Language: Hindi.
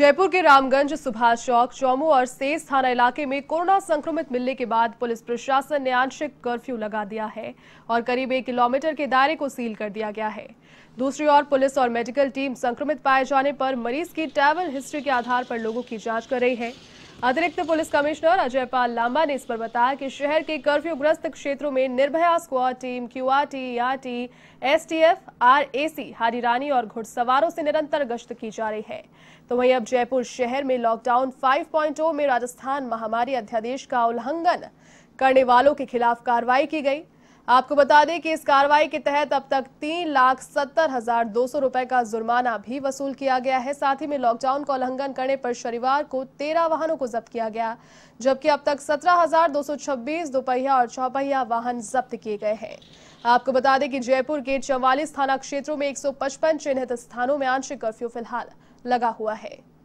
जयपुर के रामगंज सुभाष चौक चौमू और सेज थाना इलाके में कोरोना संक्रमित मिलने के बाद पुलिस प्रशासन ने आंशिक कर्फ्यू लगा दिया है और करीब एक किलोमीटर के दायरे को सील कर दिया गया है दूसरी ओर पुलिस और मेडिकल टीम संक्रमित पाए जाने पर मरीज की ट्रैवल हिस्ट्री के आधार पर लोगों की जांच कर रही है अतिरिक्त पुलिस कमिश्नर अजय पाल लांबा ने इस पर बताया कि शहर के कर्फ्यूग्रस्त क्षेत्रों में Nirbhaya squad team QRT ERT STF RAC हारीरानी और घुड़सवारों से निरंतर गश्त की जा रही है तो वहीं अब जयपुर शहर में लॉकडाउन 5.0 में राजस्थान महामारी अध्यादेश का उल्लंघन करने वालों के खिलाफ कार्रवाई की गई आपको बता दें कि इस कार्रवाई के तहत अब तक तीन लाख सत्तर हजार दो सौ रुपए का जुर्माना भी वसूल किया गया है साथ ही में लॉकडाउन का उल्लंघन करने पर शनिवार को तेरह वाहनों को जब्त किया गया जबकि अब तक सत्रह हजार दो सौ छब्बीस दोपहिया और चौपहिया वाहन जब्त किए गए हैं आपको बता दें कि जयपुर के चौवालीस थाना क्षेत्रों में एक सौ पचपन चिन्हित स्थानों में आंशिक कर्फ्यू फिलहाल लगा हुआ है